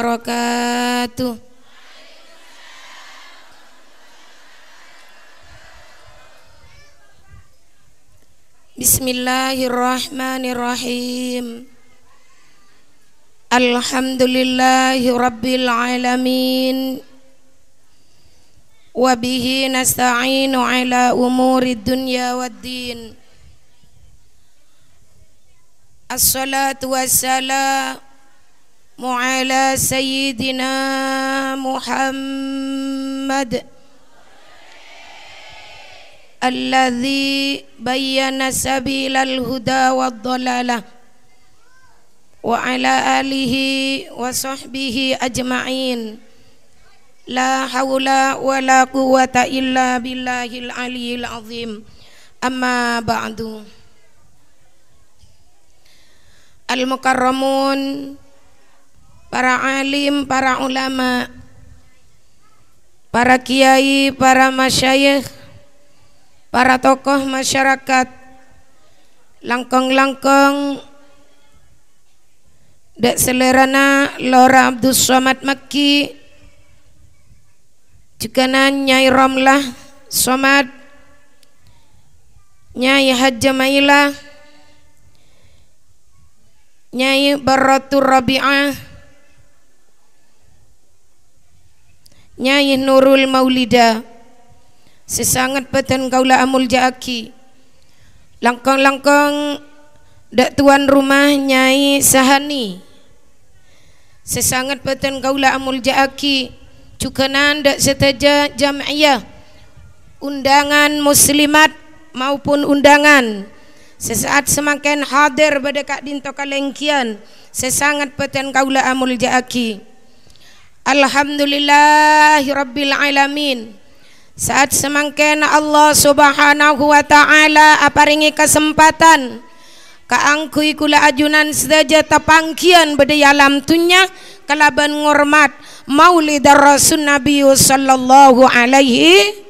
wabarakatuh. Bismillahirrahmanirrahim. Alhamdulillahi alamin. waddin. as وعلى سيدنا محمد الذي بين سبيل الهدى والضلالة وعلى آله وصحبه أجمعين لا حول ولا قوة إلا بالله العلي العظيم أما بعد المكرمون para alim, para ulama, para kiai, para masyayikh, para tokoh masyarakat, langkong-langkong, dek selerana Lora Abdus Somad Maki, juga Nyai Romlah Somad, Nyai Haja Mailah, Nyai Baratur Rabi'ah, Nyai Nurul Maulida Sesangat badan kaula amul jaki Langkong-langkong Dak tuan rumah Nyai Sahani Sesangat badan kaula amul jaki Cukanan dak setaja jam'iyah Undangan muslimat maupun undangan Sesaat semakin hadir pada Kak Dinto Sesangat peten kaula amul jaki Alhamdulillahirrabbilalamin Saat semangkena Allah subhanahu wa ta'ala Aparingi kesempatan Kaangkui kula ajunan sedaja tapangkian Bada alam tunya Kalaban ngormat Maulid rasul Nabi sallallahu alaihi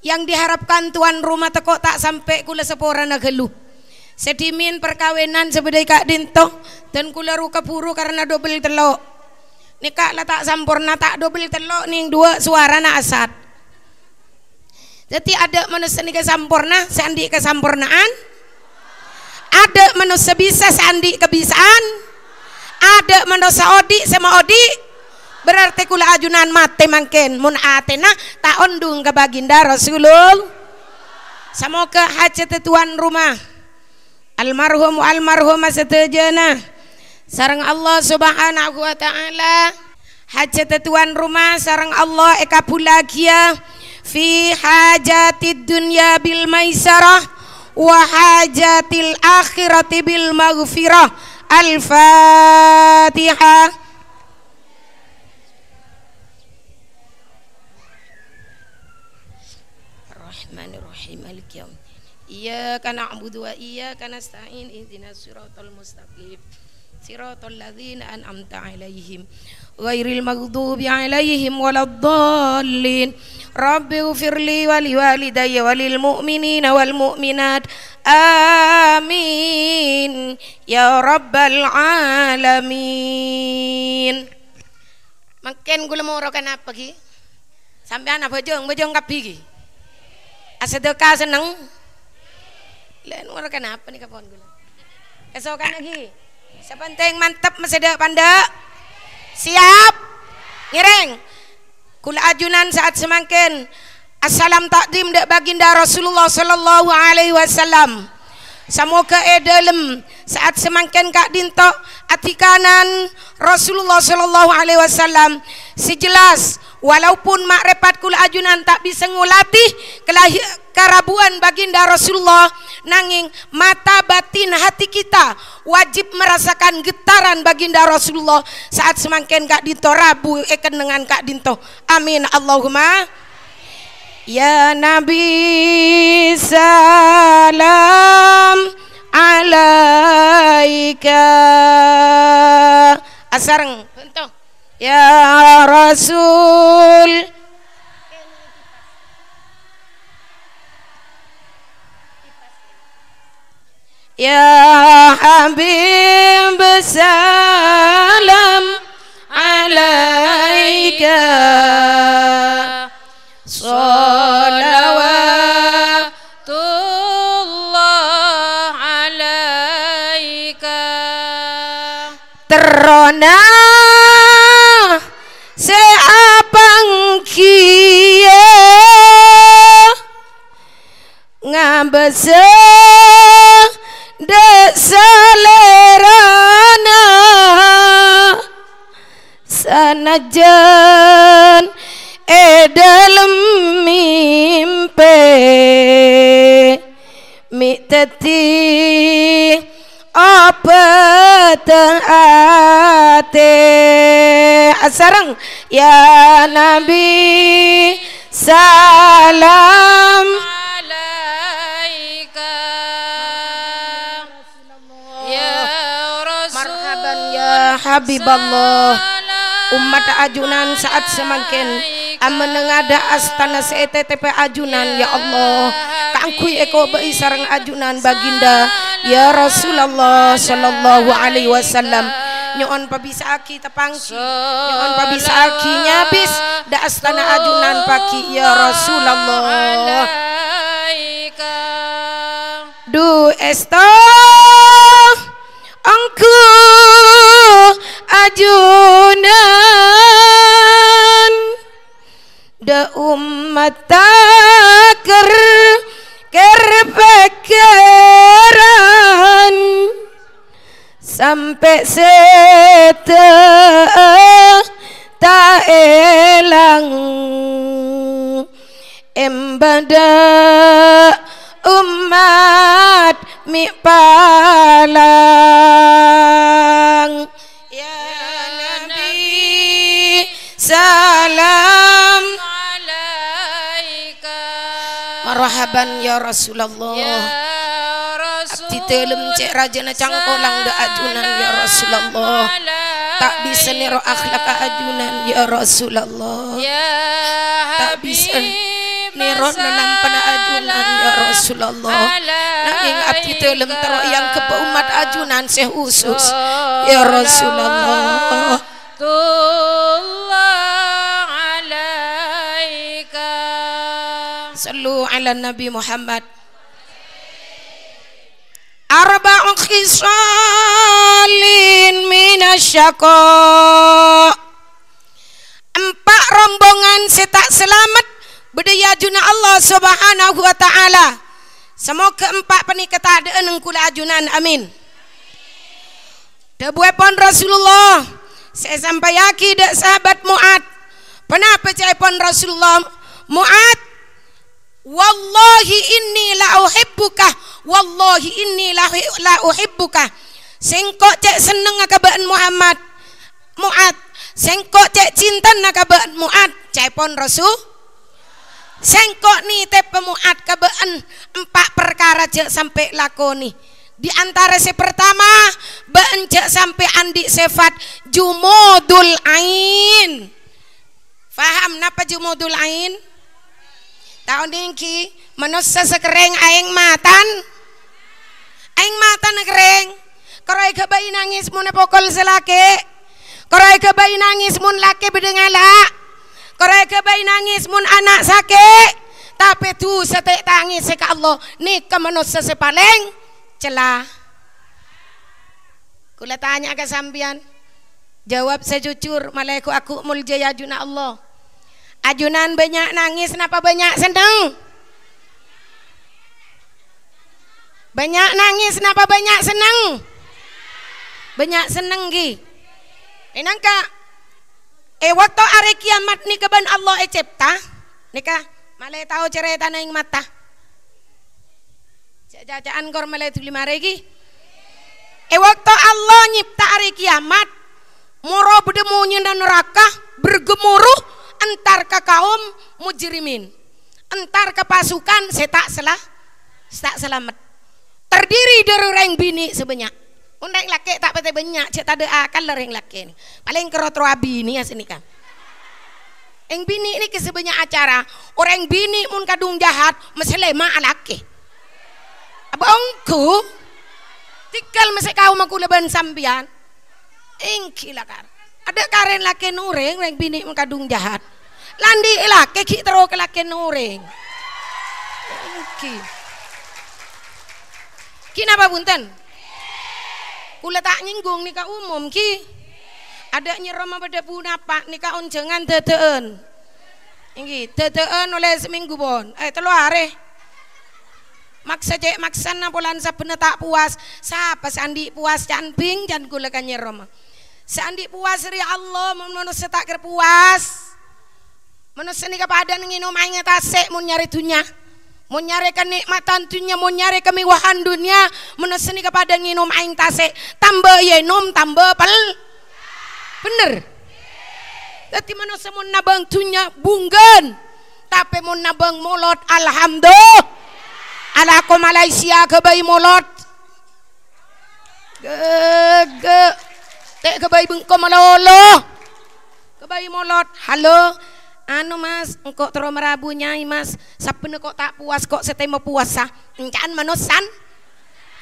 yang diharapkan tuan rumah tekok tak sampai kula sepora nagelu sedimin perkawinan sebeda kak dinto dan kula ruka buru karena dobel telok nikah lah tak sempurna tak double telok ning dua suara na asat jadi ada manusia nikah sempurna sandi kesempurnaan ada manusia bisa sandi kebisaan ada manusia odi sama odi berarti kula ajunan mati mungkin mun atena tak ondung ke baginda rasulul sama ke hajat tuan rumah almarhum almarhum terjana sarang Allah subhanahu wa ta'ala hajat tuan rumah sarang Allah eka fi hajatid dunya bil maisarah wa hajatil akhirati bil maghfirah al fatihah Rahmanirrahim Malik Yaum Iyyaka na'budu wa iyyaka nasta'in ihdinas siratal mustaqim صراط الذين أنعمت عليهم غير المغضوب عليهم ولا الضالين رب اغفر لي ولوالدي وللمؤمنين والمؤمنات آمين يا رب العالمين Makin gula mau rokan apa ki? Sampai anak bojong, bojong kapi ki? Asedeka seneng? Lain mau rokan apa nih kapan gula? esokan lagi sepenting mantep ada panda siap ngiring kul ajunan saat semakin assalam takdim dek baginda Rasulullah sallallahu alaihi wasallam Semoga edalem saat semakin kak dinto atikanan kanan Rasulullah Sallallahu Alaihi Wasallam sejelas walaupun makrifat kul ajunan tak bisa ngulatih kelahir karabuan baginda Rasulullah nanging mata batin hati kita wajib merasakan getaran baginda Rasulullah saat semakin kak dinto rabu eken dengan kak dinto amin Allahumma Ya Nabi salam alaika asareng يا رسول يا حبيب سلام عليك صلوات الله عليك ترنا ngambeseng dek selerana sanajan edalem mimpi miteti apa taate asarang ya nabi salam Habiballah umat ajunan saat semakin amenengada astana CETTP ajunan ya Allah tangkui eko bei sarang ajunan baginda ya Rasulullah sallallahu alaihi wasallam nyon pabisa aki tepangki nyon pabisa aki nyabis da astana ajunan paki ya Rasulullah du esto sampai setengah tak elang embada umat mi palang ya nabi salam alaika marhaban ya rasulullah ya ditelem cek na cangkolang da ajunan ya Rasulullah tak bisa niro akhlak ajunan ya Rasulullah ya tak bisa niron lelampan ajunan ya Rasulullah nanging abdi telem terok yang kepa umat ajunan seh usus ya Rasulullah Sallu ala Nabi Muhammad أربع خصال من الشقاء empat rombongan setak selamat berdaya juna Allah subhanahu wa ta'ala semoga empat penikah tak ada eneng ajunan amin Debuai pon Rasulullah saya sampai yakin dak sahabat Mu'ad pernah percaya pon Rasulullah Mu'ad Wallahi inni la uhibbuka. Wallahi inni la, la uhibbuka. Sengkok cek seneng akaban Muhammad. Muat. Sengkok cek cinta akaban Muat. Cepon Rasul. Sengkok ni tepem muat kabean empat perkara cek sampai lakoni. Di antara si pertama, cek sampai Andik sifat jumudul ain. Faham napa jumudul ain? Tahun niki manusia sekering aing matan. Aing matan kering. Karai kebai nangis mun pokol selake. Karai kebai nangis mun laki bedengala. Karai kebai nangis mun anak sakit. Tapi tu setek tangis seka Allah. Ni ke manusia sepaling celah. Kula tanya ke sambian. Jawab sejujur malaiku aku muljaya juna Allah ajunan banyak nangis kenapa banyak seneng banyak nangis kenapa banyak seneng banyak seneng gi eh, kak? eh waktu are kiamat ni keban Allah ecepta, eh nih kak? malai tahu cerita naing mata jajaan kor malai tuli lima regi. eh waktu Allah nyipta are kiamat bude bedemunya dan neraka bergemuruh entar ke kaum mujrimin entar ke pasukan setak selah setak selamat terdiri dari orang bini sebanyak undang laki tak pete banyak cek tak ada akal ah, orang laki ini paling kerotro abi ini ya ah, sini kan yang bini ini kesebanyak acara orang bini mun kadung jahat meselema alaki abangku tikal mesek kau maku leban sambian kan ada karen laki nureng, reng bini mengkadung jahat landi laki ki teruk ke laki nureng. ki kina apa bunten kula tak nyinggung nika umum ki ada nyeroma pada napa nika onjengan dedeen ini dedeen oleh seminggu bon eh telu hari maksa cek maksa bulan tak puas sapa sandi puas can dan can gula kan nyeroma seandik puas ri Allah saya tak kerpuas. saya ini kepada nginum aing tasik Mau nyari dunia. mau nyari kenikmatan dunia, mau nyari kemewahan dunia, saya ini kepada nginum aing tasik. Tambah ya nom, tambah pel. Bener. Tapi saya mau nabang dunia bunggen. Tapi mau nabang molot alhamdulillah. Ala Malaysia kebayi molot. Gegek ke bayi bengko malolo. bayi molot. Halo. Anu mas, engkau terus merabu nyai mas. Sapene kok tak puas kok setai mau puasa. Ah? Encan manusan.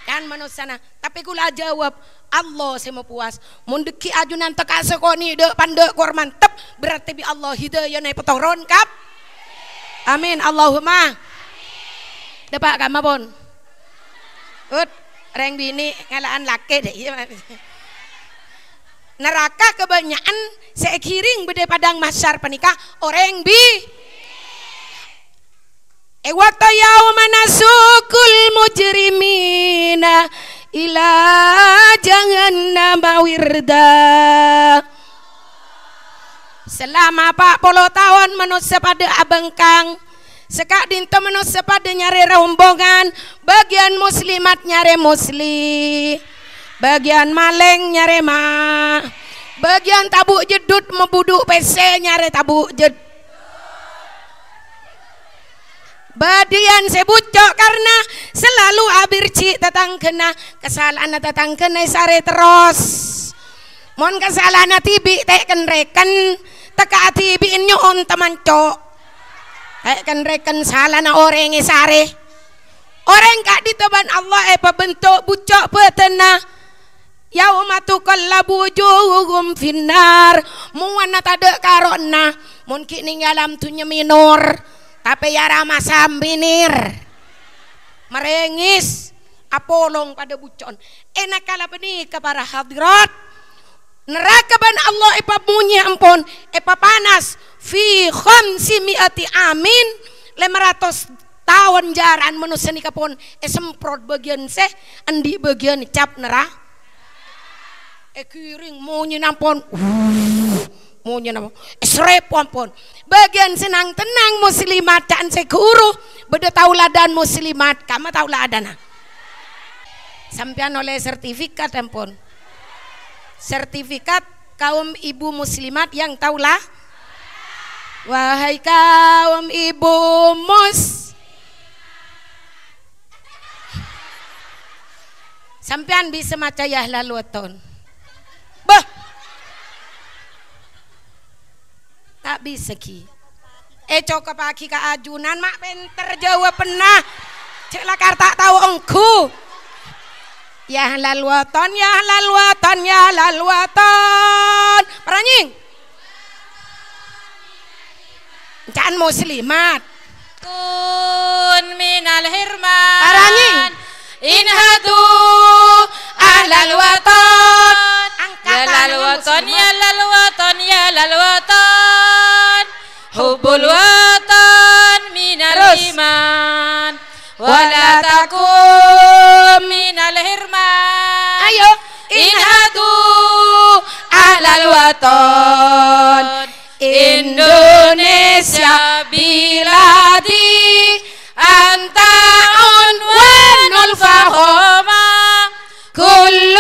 Kan manusana. Ah. Tapi kula jawab, Allah saya mau puas. Mundeki ajunan teka sekoni de pande kor mantep. Berarti bi Allah hidayah naik petoron ronkap Amin. Allahumma. Dapat kamu bon. Ut, reng bini ngalaan laki deh. Iya, neraka kebanyakan seiring bede padang masyar penikah orang bi Ewata yauma nasukul mujrimina ila jahannam wirda Selama Pak 40 tahun manusia pada abengkang Sekak dinto manusia pada nyari rombongan Bagian muslimat nyari muslim bagian maling nyare ma bagian tabuk jedut membuduk PC nyare tabuk jed badian sebucok karena selalu abirci tetang kena kesalahan tetang kena sare terus mon kesalahan tibi teken reken teka tibi on teman cok teken reken salah na orang sare orang kak ditoban Allah eh pebentuk bucok petena yauma tuqallabu wujuhum finnar muanna tade karonna mun ki alam tu nyeminor tapi ya rama sambinir merengis apolong pada bucon enak kala beni ke para hadirat neraka ban Allah epa bunyi ampun epa panas fi khamsi miati amin 500 tahun jaran manusia nikah pun esemprot bagian se andi bagian cap nerah ekiring munyi nampun munyi nampun srep ampun bagian senang tenang muslimat dan seguru beda tauladan dan muslimat kamu tahu ladan ah. sampean oleh sertifikat ampun sertifikat kaum ibu muslimat yang taulah wahai kaum ibu mus. Sampian bisa maca lalu ton. tak bisa ki eh cokap pagi ke ajunan mak penter jawa penah cek lakar tak tahu engku ya halal ya halal ya halal waton peranying can muslimat kun minal hirman peranying inhatu ahlal waton Yalal waton yalal waton yalal waton Hubbul waton minal iman Wala takum minal hirman Ayo Inhadu alal waton Indonesia biladi Anta unwanul fahoma Kullu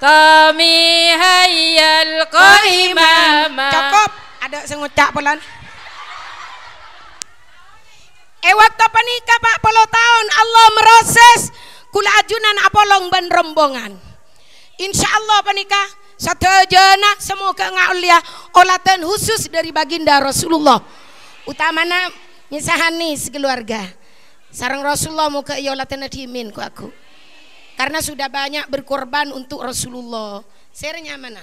Kami hayal qaimama. Cukup. Ada sing ngucak pelan. Eh waktu pak puluh tahun Allah meroses kula ajunan apolong ban rombongan. Insya Allah penikah satu jana semoga ngaulia olatan khusus dari baginda Rasulullah. Utamana misahani nih sekeluarga. Sarang Rasulullah muka iya olatan adimin ku aku. Karena sudah banyak berkorban untuk Rasulullah. Sernya mana?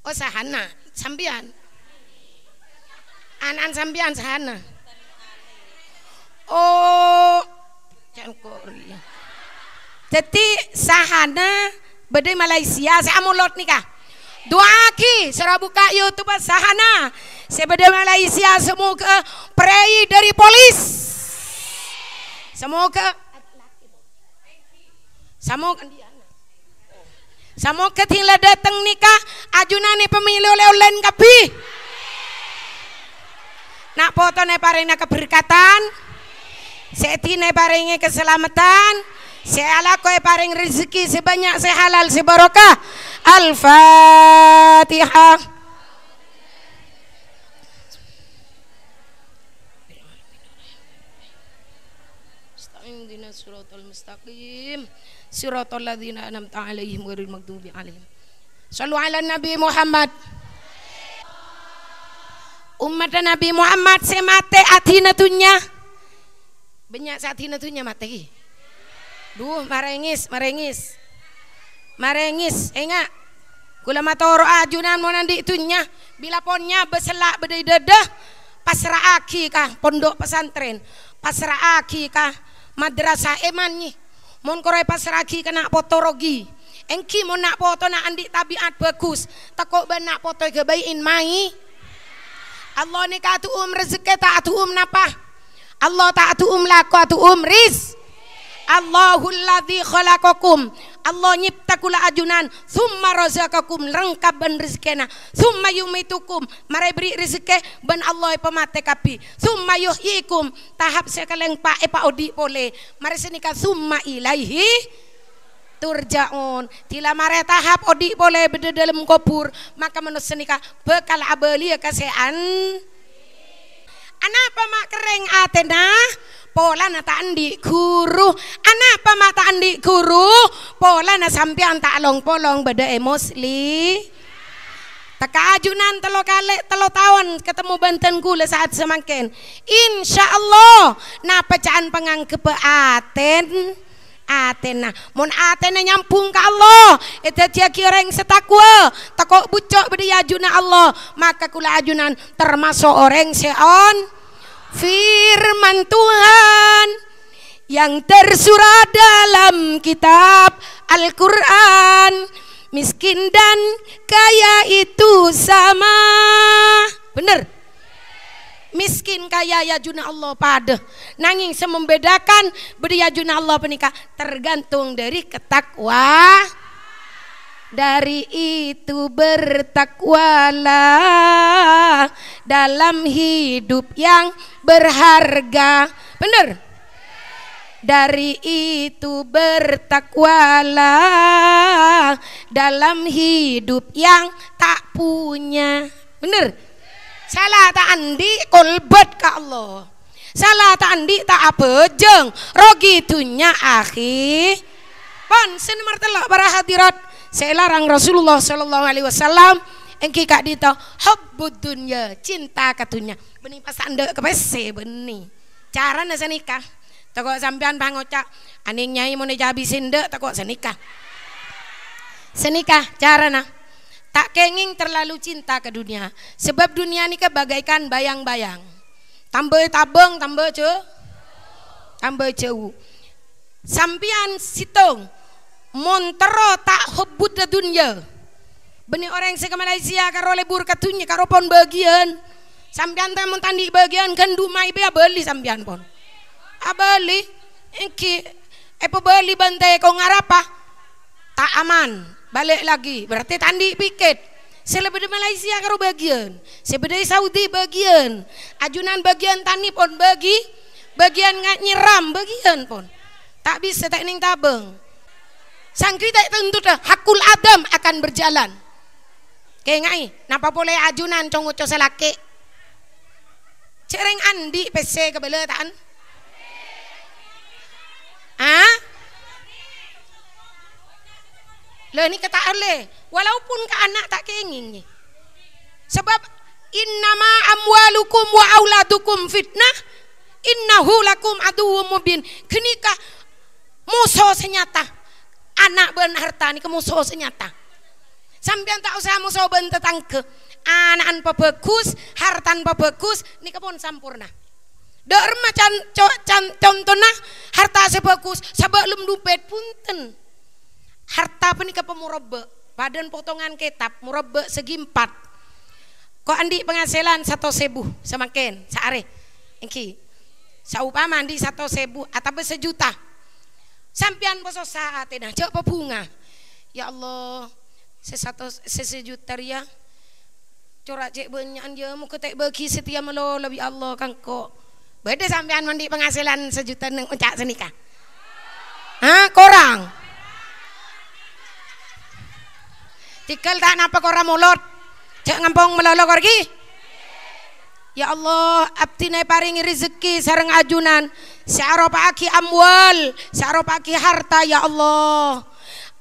Oh sahana, sambian. Anan sambian sahana. Oh, Cangkori, Jadi sahana bede Malaysia, saya lot nikah. doa serah buka YouTube sahana. Saya bede Malaysia semoga pray dari polis. Semoga Samokan dia. Samo hingga datang nikah ajunani pemilu oleh lain kapi. Nak foto ne parena keberkatan. Seti ne keselamatan. Seala koe paring rezeki sebanyak sehalal sebarokah. Al-Fatihah. Astagfirullahaladzim siratal ladzina an'amta alaihim ghairil maghdubi alaihim shallu ala nabi muhammad umat nabi muhammad se semate adina tunya banyak sadina tunya mate duh marengis marengis marengis enggak kula matoro ajunan monandi nanti tunya bila ponnya beselak bedai dedah pasrah aki kah pondok pesantren pasrah aki kah madrasah eh, Mun korai pasragi kena potorogi. Engki mun nak poto nak andi tabiat bagus. Takut ban nak foto gebaiin mai. Allah ni ka um rezeki tak um napa? Allah tak um lako um riz. Allahul ladzi khalaqakum Allah nyipta kula ajunan summa razaqakum lengkap ben rezekena summa yumitukum mare beri rezeki ben Allah pemate kapi summa yuhyikum tahap sekaleng pa epa odi pole mare senika summa ilaihi turjaun tila mare tahap odi pole bede dalam kubur maka manusia nikah bekal abeli ya kasean Anapa mak kereng atena na tak andi guru anak apa mak tak andi guru na sampean tak long polong beda emosli Teka ajunan telo kale telo tahun ketemu Banten kula saat semakin. Insya nah nah. Allah napa pecahan pengangkep aten Atena. mon Atena nyampung ke Allah, Itu dia kiring setakwa, takok bucok beri ajuna Allah, maka kula ajunan termasuk orang seon firman Tuhan yang tersurat dalam kitab Al-Quran miskin dan kaya itu sama benar miskin kaya ya juna Allah pada nanging semembedakan beri ya juna Allah penikah tergantung dari ketakwa dari itu bertakwalah dalam hidup yang berharga. Benar. Dari itu bertakwalah dalam hidup yang tak punya. Benar. Salah tak andi kolbet ke Allah. Salah tak andi tak jeng Rogi tunya akhi. Pon sin martelok para hadirat saya larang Rasulullah Shallallahu Alaihi Wasallam engki kak dito hubbud dunia cinta katunya benih pas anda kepese benih cara nasa nikah takut sampean pangocak aning nyai mau nejabi sinde takut senikah senikah cara nah tak kenging terlalu cinta ke dunia sebab dunia ini kebagaikan bayang-bayang tambah tabung, tambah cu tambah jauh sampean situng montero tak hubut dunia benih orang yang Malaysia karo lebur katunya karo pon bagian sampean teh mun tandi bagian gendu kan mai bea beli sampean pon a beli engki epo beli bantai kau ngarapa ah. tak aman balik lagi berarti tandi piket Selebih Malaysia karo bagian, sebedai Saudi bagian, ajunan bagian tani pon bagi, bagian ngak nyiram bagian pon. Tak bisa tak ning tabeng sangkri tak tentu dah hakul adam akan berjalan kengai napa boleh ajunan congut cose laki cereng andi pc tan ah lo ni kata arle, walaupun ke anak tak keinginnya. Sebab in innama amwalukum wa auladukum fitnah in lakum aduwwum mubin. Kenika musuh senyata anak ben harta ni kemusuh senyata sambil tak usah musuh ben tetangke anakan harta hartan bagus ni sempurna sampurna macam contoh contohnya harta sebagus sebelum dupet punten harta pun penika pemurebe badan potongan kitab murabe segi empat kok andi penghasilan satu sebu semakin seare engki saupama andi satu sebu atau sejuta Sampian poso saat ini jauh apa bunga. Ya Allah, sesatu sesejuta ria. Corak cek banyak ya muka tak bagi setia melo lebih Allah kangko. Beda sampian mandi penghasilan sejuta neng ucap senika, ah korang. Tikel tak napa korang mulut. Cek ngempong melolo korgi. Ya Allah, abdine paringi rezeki sareng ajunan. aki amwal, aki harta ya Allah.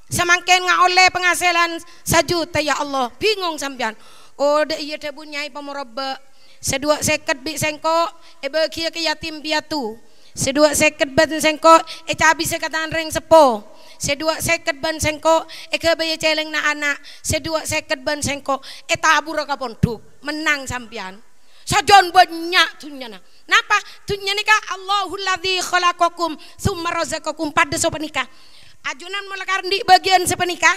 Samangken oleh penghasilan sajuta ya Allah. Bingung sampean. Oh, de iya de bunyai pamorobba. Sedua seket bi sengko e eh, beuki ke yatim piatu. Sedua seket ben sengko e eh, cabi sekatan reng sepo. Sedua seket ban sengko e eh, kebaya celeng na anak. Sedua seket ban sengko e tabur kapon duk. Menang sampean sa doon ba nya napa tunya nika Allahul ladzi khalaqakum tsumma razaqakum pada so ajunan melekar di bagian sepenika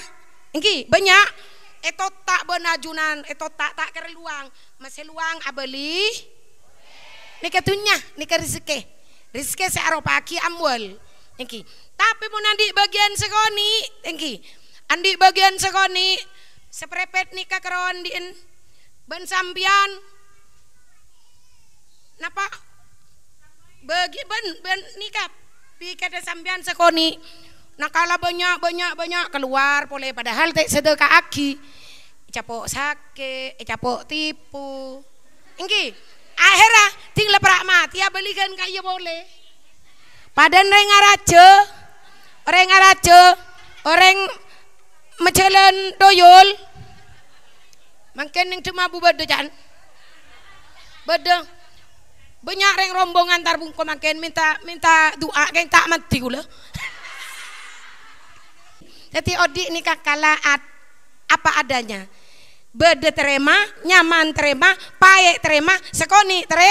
engki banyak eto tak benajunan eto tak tak ker luang masih luang abeli nika tunya nika rezeki rezeki se ki amwal engki tapi mau nandi bagian sekoni engki andi bagian sekoni seprepet nika keron dien ben sampian Napa? Bagi ben ben nikap. Pi kada sambian sekoni. Nakala banyak banyak banyak keluar boleh padahal teh sedekah aki. Capok sake, capok tipu. Engki. Akhirnya tinggal perak mati ya belikan kaya boleh. pada reng arace, orang arace, orang mecelen doyol. mungkin yang cuma bubad dojan. Bedeng. Banyak yang rombongan tar bungko makin minta minta doa geng tak mati gula. Jadi Odi nikah kakala apa adanya. Bede terima, nyaman terima, payek terima, sekoni tere.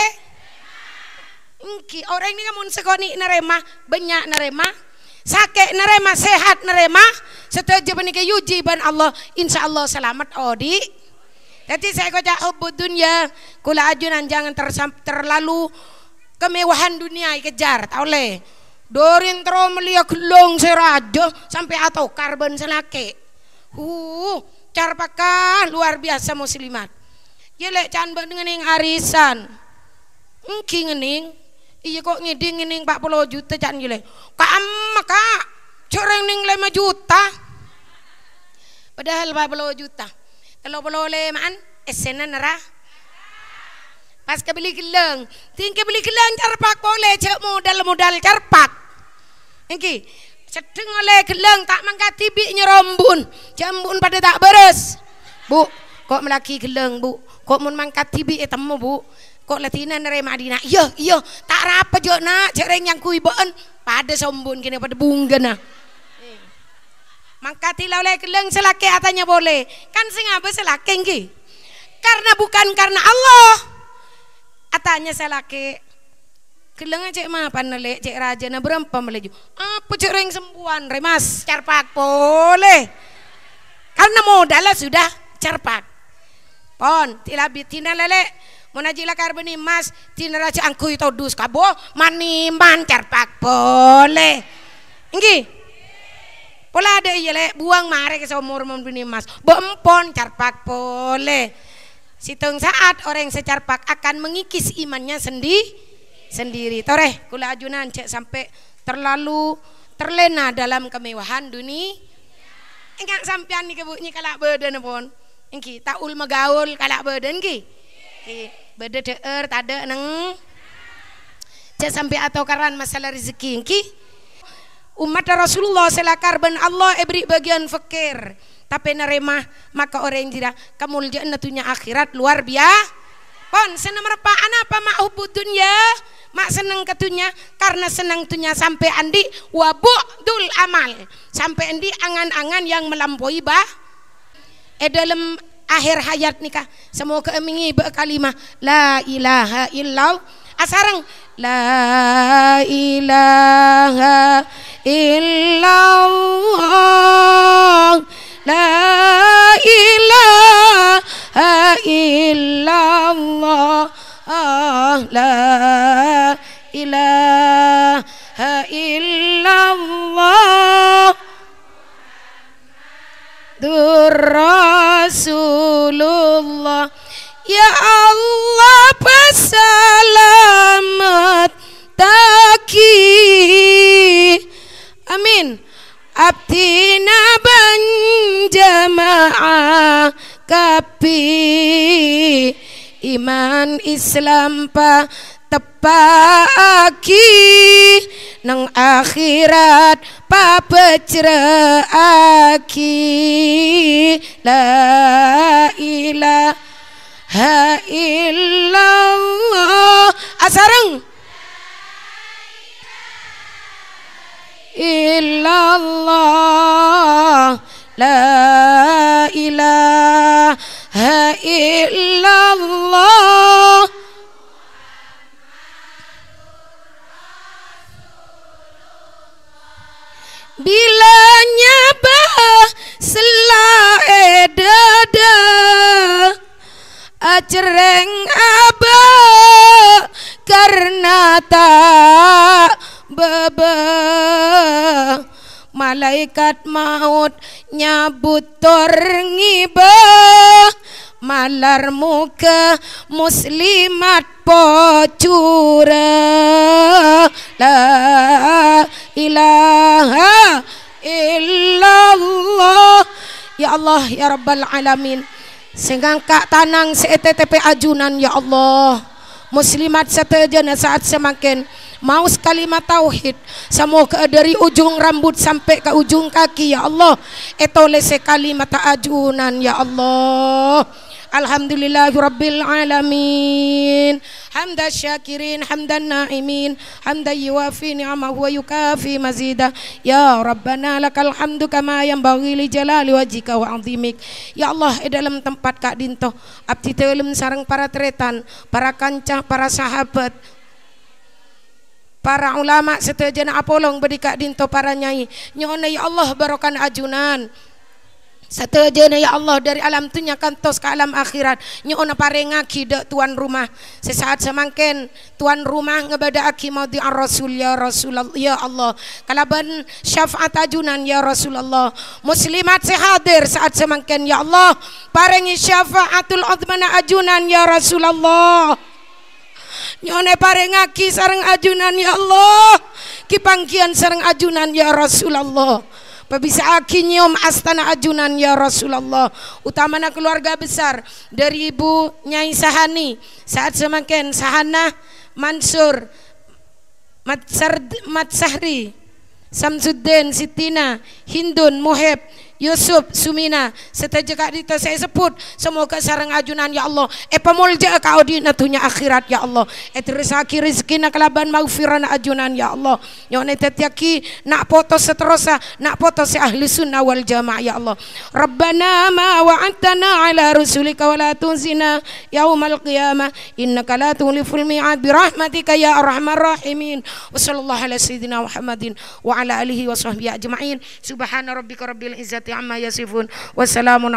Engki orang ini kamu sekoni nerema, banyak nerema, sakit nerema, sehat nerema. Setuju menikah yuji ban Allah, insya Allah selamat Odi. Jadi saya kata hubud oh, dunia kula ajunan jangan terlalu kemewahan dunia dikejar oleh Dorin tro melia gelung serajo sampai atau karbon selake. Hu, uh, car pakah luar biasa muslimat. Jelek can ngening arisan. Engki ngening. Iya kok ngiding ngening 40 juta can jelek. Kak amma kak. Coreng ning 5 juta. Padahal 40 juta. Kalau boleh man, esenan nara. Pas kebeli geleng, ting beli geleng carpak boleh cek modal modal carpak, Engki, sedeng oleh geleng tak mangkat tibi nyerombun, jambun pada tak beres. Bu, kok melaki geleng bu, kok mun mangkat tibi temu bu, kok latina nere madina, iya iya tak rapa jo nak cereng yang kuibon pada sombun kini pada bunga nah tidak oleh keleng selake atanya boleh. Kan sing apa selaki ngi Karena bukan karena Allah. Atanya selake Keleng cek mapan nelek cek raja na berempat meleju. Apa cek ring sembuhan remas carpak boleh. Karena modal sudah carpak. Pon tilabi tina lele munajila karbeni mas tina raja itu todus kabo mani man carpak boleh. enggih pola ada iya buang mare ke seumur membini mas bempon carpak pole situng saat orang secarpak akan mengikis imannya sendi sendiri toreh kula ajunan cek sampai terlalu terlena dalam kemewahan dunia enggak sampean nih kebunyi kalak badan pun engki taul megaul kalak badan ki beda deer ada neng cek sampai atau karan masalah rezeki engki umat Rasulullah selakar ben Allah ebri eh, bagian fakir tapi nerima maka orang yang tidak kemuliaan natunya akhirat luar biasa pon senang merpa apa mak hubud dunya mak seneng ketunya karena senang tunya sampai andi dul amal sampai andi angan-angan yang melampaui bah eh dalam akhir hayat nikah semoga emingi berkalimah la ilaha illallah asarang la ilaha illallah la ilaha illallah la ilaha illallah Dur Rasulullah Ya Allah pesalamat taki Amin. Abdina ban jamaah kapi iman Islam pa tepaki nang akhirat pa aki la ilaha illallah asarang إلا la ilaha illallah. Bila nyaba selae dada Acereng aba karena tak bebas malaikat maut nyabut tor ngibah malar muka muslimat pocura la ilaha illallah ya Allah ya Rabbal Alamin sehingga kak tanang CETTP ajunan ya Allah muslimat setelah saat semakin mau sekali tauhid semoga dari ujung rambut sampai ke ujung kaki ya Allah etole sekalimat ajunan ya Allah Alhamdulillahi Rabbil Alamin Hamda syakirin Hamdan naimin Hamda yuafi ni'amah Wa yukafi mazida Ya Rabbana lakal hamdu Kama yang bagi li jalali wajika wa azimik Ya Allah di eh dalam tempat Kak Dinto Abdi telem sarang para teretan Para kancah, para sahabat para ulama setujana apolong berdikak dinto para nyai nyona ya Allah barokan ajunan Satujana ya Allah dari alam tunya kantos ke alam akhirat nyona parengaki dek tuan rumah sesaat semangken tuan rumah ngebada aki mau di rasul ya rasulullah ya Allah kalaban syafaat ajunan ya rasulullah muslimat sehadir saat semangken ya Allah parengi syafaatul udmana ajunan ya rasulullah nyone parengaki sarang ajunan ya Allah kipangkian sarang ajunan ya Rasulullah Pabisa aki akinyom astana ajunan ya Rasulullah Utamana keluarga besar Dari ibu Nyai Sahani Saat semakin Sahana Mansur Mat, Sard, Mat Sahri Samsuddin Sitina Hindun Muheb Yusuf Sumina kak dita saya sebut semoga sarang ajunan ya Allah e pemulja di natunya akhirat ya Allah e nak laban mau firan ajunan ya Allah nyone tetiaki nak potos seterusnya nak potos si ahli sunnah wal jamaah ya Allah Rabbana ma wa'antana ala rusulika wa la tunzina yaumal qiyamah innaka la tuliful mi'ad birahmatika ya arhamar rahimin wa sallallahu ala sayyidina Muhammadin wa ala alihi wa sahbihi ajma'in subhana rabbika rabbil izzati izzati amma yasifun wassalamun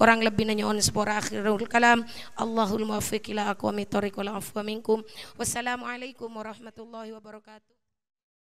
kurang lebih akhirul kalam Allahul ila minkum warahmatullahi wabarakatuh